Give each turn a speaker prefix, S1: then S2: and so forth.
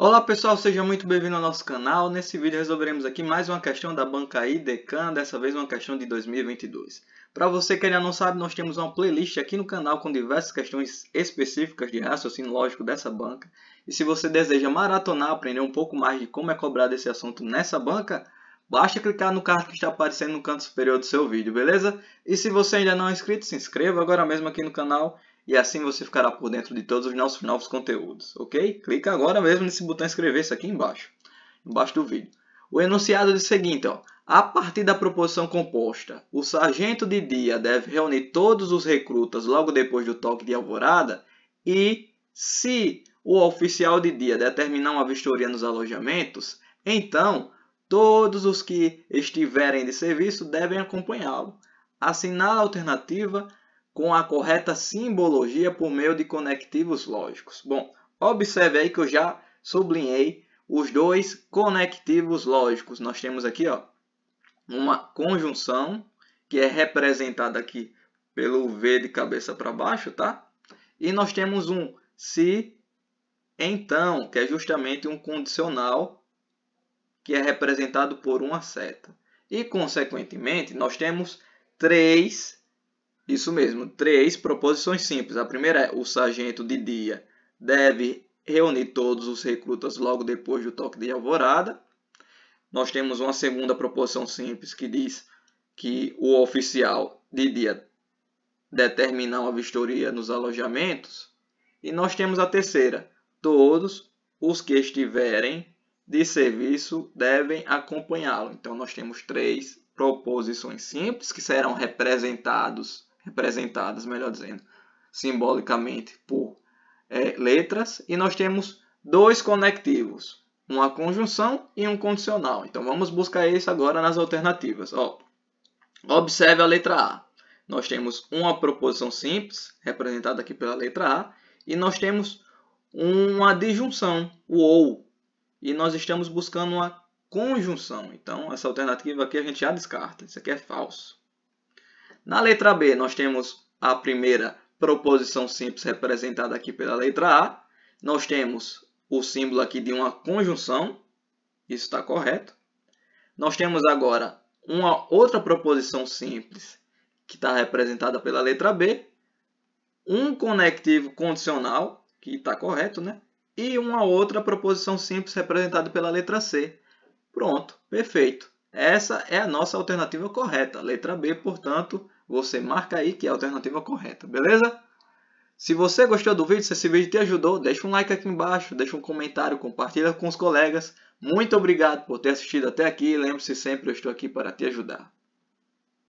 S1: Olá pessoal, seja muito bem-vindo ao nosso canal. Nesse vídeo resolveremos aqui mais uma questão da banca IDECAN, dessa vez uma questão de 2022. Para você que ainda não sabe, nós temos uma playlist aqui no canal com diversas questões específicas de raciocínio lógico dessa banca. E se você deseja maratonar, aprender um pouco mais de como é cobrado esse assunto nessa banca, basta clicar no card que está aparecendo no canto superior do seu vídeo, beleza? E se você ainda não é inscrito, se inscreva agora mesmo aqui no canal e assim você ficará por dentro de todos os nossos novos conteúdos, ok? Clica agora mesmo nesse botão inscrever-se aqui embaixo, embaixo do vídeo. O enunciado é o seguinte, ó. A partir da proposição composta, o sargento de dia deve reunir todos os recrutas logo depois do toque de alvorada e, se o oficial de dia determinar uma vistoria nos alojamentos, então todos os que estiverem de serviço devem acompanhá-lo. Assinale a alternativa com a correta simbologia por meio de conectivos lógicos. Bom, observe aí que eu já sublinhei os dois conectivos lógicos. Nós temos aqui ó, uma conjunção, que é representada aqui pelo V de cabeça para baixo, tá? E nós temos um se, então, que é justamente um condicional que é representado por uma seta. E, consequentemente, nós temos três isso mesmo, três proposições simples. A primeira é: o sargento de dia deve reunir todos os recrutas logo depois do toque de alvorada. Nós temos uma segunda proposição simples que diz que o oficial de dia determina uma vistoria nos alojamentos. E nós temos a terceira: todos os que estiverem de serviço devem acompanhá-lo. Então, nós temos três proposições simples que serão representados representadas, melhor dizendo, simbolicamente por é, letras, e nós temos dois conectivos, uma conjunção e um condicional. Então vamos buscar isso agora nas alternativas. Ó, observe a letra A. Nós temos uma proposição simples, representada aqui pela letra A, e nós temos uma disjunção, o ou, e nós estamos buscando uma conjunção. Então, essa alternativa aqui a gente já descarta, isso aqui é falso. Na letra B, nós temos a primeira proposição simples representada aqui pela letra A. Nós temos o símbolo aqui de uma conjunção, isso está correto. Nós temos agora uma outra proposição simples que está representada pela letra B, um conectivo condicional, que está correto, né? E uma outra proposição simples representada pela letra C. Pronto, perfeito. Essa é a nossa alternativa correta. Letra B, portanto, você marca aí que é a alternativa correta, beleza? Se você gostou do vídeo, se esse vídeo te ajudou, deixa um like aqui embaixo, deixa um comentário, compartilha com os colegas. Muito obrigado por ter assistido até aqui. Lembre-se sempre, eu estou aqui para te ajudar.